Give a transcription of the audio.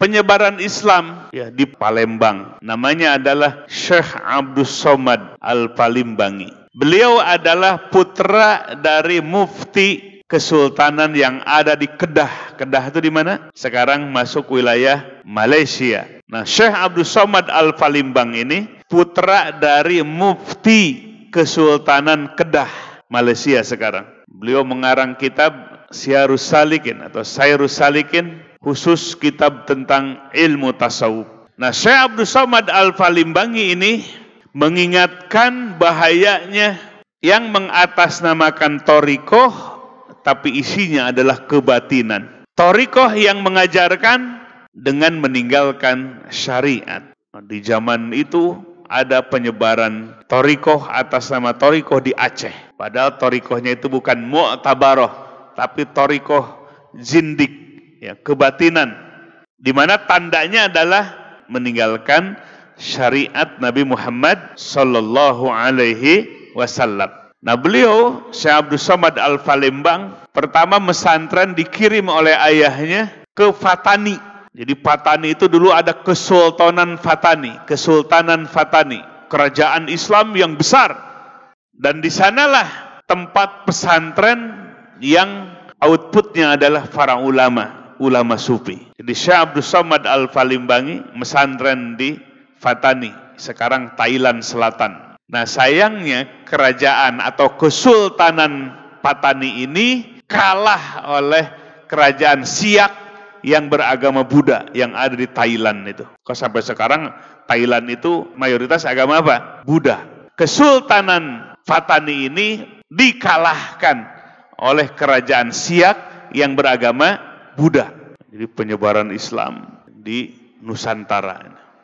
penyebaran Islam ya di Palembang. Namanya adalah Syekh Abdus Somad Al-Palimbangi. Beliau adalah putra dari mufti kesultanan yang ada di Kedah. Kedah itu di mana? Sekarang masuk wilayah Malaysia. Nah, Syekh Abdul Somad Al-Falimbang ini putra dari mufti Kesultanan Kedah, Malaysia sekarang. Beliau mengarang kitab Syarus Salikin atau Syarus Salikin khusus kitab tentang ilmu tasawuf. Nah, Syekh Abdul Somad Al-Falimbangi ini mengingatkan bahayanya yang mengatasnamakan torikoh tapi isinya adalah kebatinan. Torikoh yang mengajarkan dengan meninggalkan syariat. Di zaman itu ada penyebaran torikoh atas nama torikoh di Aceh. Padahal torikohnya itu bukan mu'tabaroh, tapi torikoh zindik ya, kebatinan. Di mana tandanya adalah meninggalkan syariat Nabi Muhammad sallallahu alaihi wasallam. Nah, beliau Syekh Abdul Somad Al-Falembang pertama mesantren dikirim oleh ayahnya ke Fatani. Jadi Fatani itu dulu ada Kesultanan Fatani, Kesultanan Fatani, kerajaan Islam yang besar. Dan di sanalah tempat pesantren yang outputnya adalah para ulama ulama sufi. Jadi Syekh Abdul Somad Al-Falimbangi mesantren di Fatani, sekarang Thailand Selatan. Nah sayangnya kerajaan atau kesultanan Fatani ini kalah oleh kerajaan Siak yang beragama Buddha yang ada di Thailand itu. Kok sampai sekarang Thailand itu mayoritas agama apa? Buddha. Kesultanan Fatani ini dikalahkan oleh kerajaan Siak yang beragama Buddha. Jadi penyebaran Islam di Nusantara.